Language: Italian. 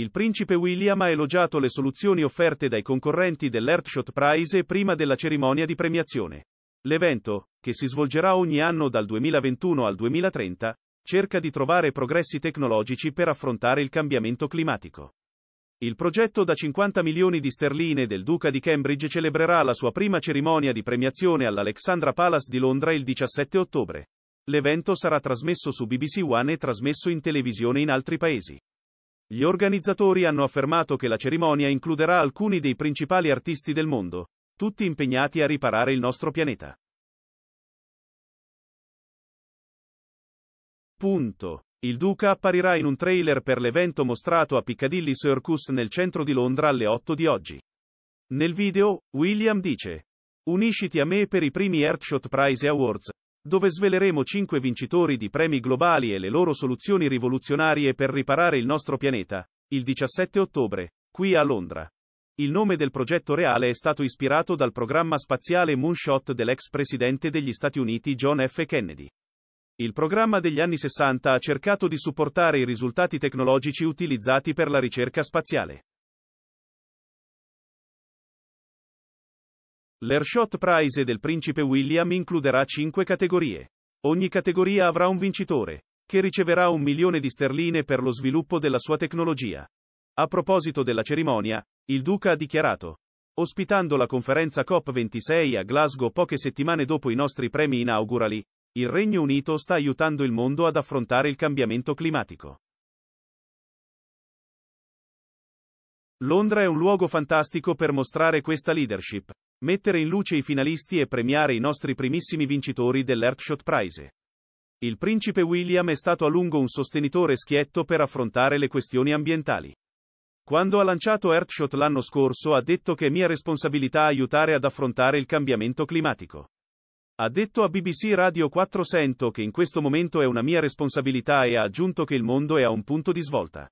Il principe William ha elogiato le soluzioni offerte dai concorrenti dell'Earthshot Prize prima della cerimonia di premiazione. L'evento, che si svolgerà ogni anno dal 2021 al 2030, cerca di trovare progressi tecnologici per affrontare il cambiamento climatico. Il progetto da 50 milioni di sterline del Duca di Cambridge celebrerà la sua prima cerimonia di premiazione all'Alexandra Palace di Londra il 17 ottobre. L'evento sarà trasmesso su BBC One e trasmesso in televisione in altri paesi. Gli organizzatori hanno affermato che la cerimonia includerà alcuni dei principali artisti del mondo, tutti impegnati a riparare il nostro pianeta. Punto. Il Duca apparirà in un trailer per l'evento mostrato a Piccadilly Circus nel centro di Londra alle 8 di oggi. Nel video, William dice: Unisciti a me per i primi Earthshot Prize Awards, dove sveleremo 5 vincitori di premi globali e le loro soluzioni rivoluzionarie per riparare il nostro pianeta, il 17 ottobre, qui a Londra. Il nome del progetto reale è stato ispirato dal programma spaziale Moonshot dell'ex presidente degli Stati Uniti John F. Kennedy. Il programma degli anni 60 ha cercato di supportare i risultati tecnologici utilizzati per la ricerca spaziale. L'Airshot Prize del Principe William includerà 5 categorie. Ogni categoria avrà un vincitore, che riceverà un milione di sterline per lo sviluppo della sua tecnologia. A proposito della cerimonia, il Duca ha dichiarato, ospitando la conferenza COP26 a Glasgow poche settimane dopo i nostri premi inaugurali, il Regno Unito sta aiutando il mondo ad affrontare il cambiamento climatico. Londra è un luogo fantastico per mostrare questa leadership. Mettere in luce i finalisti e premiare i nostri primissimi vincitori dell'Earthshot Prize. Il principe William è stato a lungo un sostenitore schietto per affrontare le questioni ambientali. Quando ha lanciato Earthshot l'anno scorso ha detto che è mia responsabilità aiutare ad affrontare il cambiamento climatico. Ha detto a BBC Radio 400 che in questo momento è una mia responsabilità e ha aggiunto che il mondo è a un punto di svolta.